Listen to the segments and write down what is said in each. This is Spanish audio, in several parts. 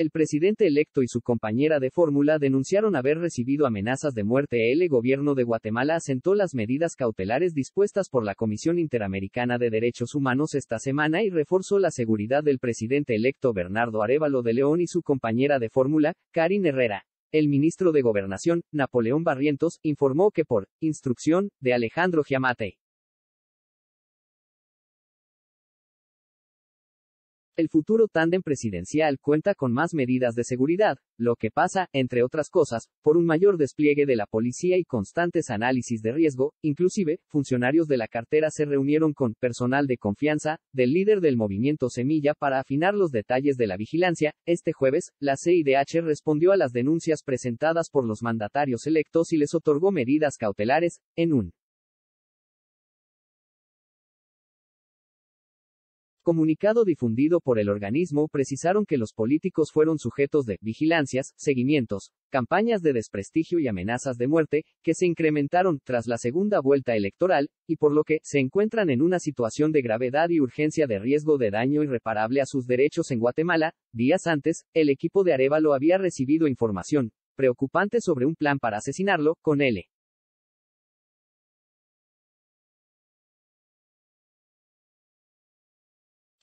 El presidente electo y su compañera de fórmula denunciaron haber recibido amenazas de muerte. El gobierno de Guatemala asentó las medidas cautelares dispuestas por la Comisión Interamericana de Derechos Humanos esta semana y reforzó la seguridad del presidente electo Bernardo Arevalo de León y su compañera de fórmula, Karin Herrera. El ministro de Gobernación, Napoleón Barrientos, informó que por instrucción de Alejandro Giamate, El futuro tándem presidencial cuenta con más medidas de seguridad, lo que pasa, entre otras cosas, por un mayor despliegue de la policía y constantes análisis de riesgo, inclusive, funcionarios de la cartera se reunieron con personal de confianza del líder del movimiento Semilla para afinar los detalles de la vigilancia. Este jueves, la CIDH respondió a las denuncias presentadas por los mandatarios electos y les otorgó medidas cautelares, en un comunicado difundido por el organismo precisaron que los políticos fueron sujetos de vigilancias, seguimientos, campañas de desprestigio y amenazas de muerte, que se incrementaron tras la segunda vuelta electoral, y por lo que se encuentran en una situación de gravedad y urgencia de riesgo de daño irreparable a sus derechos en Guatemala. Días antes, el equipo de Arevalo había recibido información preocupante sobre un plan para asesinarlo, con L.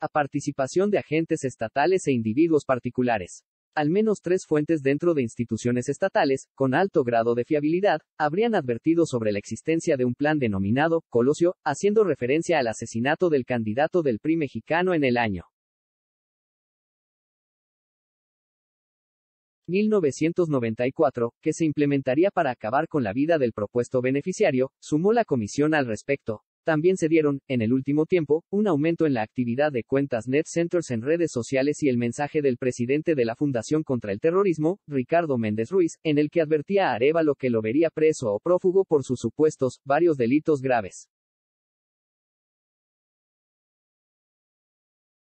participación de agentes estatales e individuos particulares. Al menos tres fuentes dentro de instituciones estatales, con alto grado de fiabilidad, habrían advertido sobre la existencia de un plan denominado Colosio, haciendo referencia al asesinato del candidato del PRI mexicano en el año 1994, que se implementaría para acabar con la vida del propuesto beneficiario, sumó la comisión al respecto. También se dieron, en el último tiempo, un aumento en la actividad de cuentas net centers en redes sociales y el mensaje del presidente de la Fundación contra el Terrorismo, Ricardo Méndez Ruiz, en el que advertía a Arevalo que lo vería preso o prófugo por sus supuestos, varios delitos graves.